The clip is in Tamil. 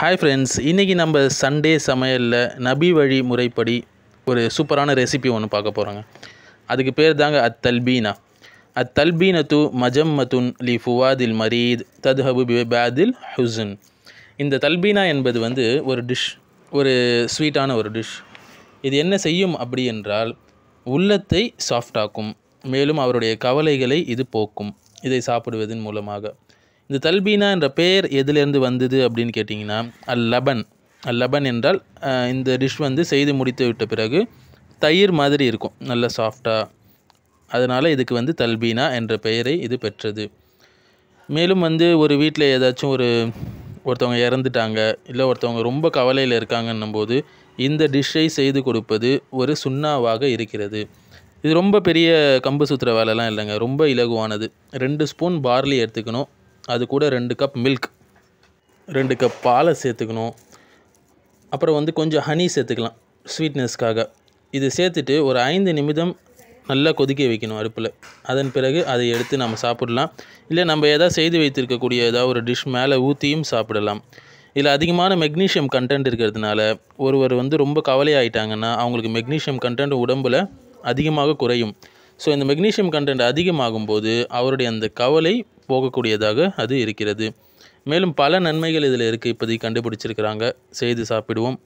ஹாய் ஃப்ரெண்ட்ஸ் இன்றைக்கி நம்ம சண்டே சமையலில் நபி வழி முறைப்படி ஒரு சூப்பரான ரெசிபி ஒன்று பார்க்க போகிறோங்க அதுக்கு பேர் தாங்க அத் தல்பீனா அத் தல்பீன து மதுன் லி ஃபுவாதில் மரீத் தத்ஹபு பேதில் ஹுசன் இந்த தல்பீனா என்பது வந்து ஒரு டிஷ் ஒரு ஸ்வீட்டான ஒரு டிஷ் இது என்ன செய்யும் அப்படி என்றால் உள்ளத்தை சாஃப்டாக்கும் மேலும் அவருடைய கவலைகளை இது போக்கும் இதை சாப்பிடுவதன் மூலமாக இந்த தல்பீனா என்ற பெயர் எதிலிருந்து வந்தது அப்படின்னு கேட்டிங்கன்னா அல் லபன் அல் லபன் என்றால் இந்த டிஷ் வந்து செய்து முடித்து விட்ட பிறகு தயிர் மாதிரி இருக்கும் நல்ல சாஃப்டாக அதனால் இதுக்கு வந்து தல்பீனா என்ற பெயரை இது பெற்றது மேலும் வந்து ஒரு வீட்டில் ஏதாச்சும் ஒரு ஒருத்தவங்க இறந்துட்டாங்க இல்லை ஒருத்தவங்க ரொம்ப கவலையில் இருக்காங்கன்னும் போது இந்த டிஷ்ஷை செய்து கொடுப்பது ஒரு சுண்ணாவாக இருக்கிறது இது ரொம்ப பெரிய கம்பு சுத்துற வேலைலாம் இல்லைங்க ரொம்ப இலகுவானது ரெண்டு ஸ்பூன் பார்லி எடுத்துக்கணும் அது கூட ரெண்டு கப் மில்க் ரெண்டு கப் பாலை சேர்த்துக்கணும் அப்புறம் வந்து கொஞ்சம் ஹனி சேர்த்துக்கலாம் ஸ்வீட்னஸ்க்காக இது சேர்த்துட்டு ஒரு ஐந்து நிமிடம் நல்லா கொதிக்க வைக்கணும் அடுப்பில் அதன் பிறகு அதை எடுத்து நம்ம சாப்பிடலாம் இல்லை நம்ம எதாவது செய்து வைத்திருக்கக்கூடிய ஏதாவது ஒரு டிஷ் மேலே ஊற்றியும் சாப்பிடலாம் இதில் அதிகமான மெக்னீஷியம் கண்டென்ட் இருக்கிறதுனால ஒருவர் வந்து ரொம்ப கவலையாயிட்டாங்கன்னா அவங்களுக்கு மெக்னீஷியம் கண்டென்ட் உடம்பில் அதிகமாக குறையும் ஸோ இந்த மெக்னீஷியம் கண்டென்ட் அதிகமாகும் போது அவருடைய அந்த கவலை போகக்கூடியதாக அது இருக்கிறது மேலும் பல நன்மைகள் இதில் இருக்குது இப்போதைக்கு கண்டுபிடிச்சிருக்கிறாங்க செய்து சாப்பிடுவோம்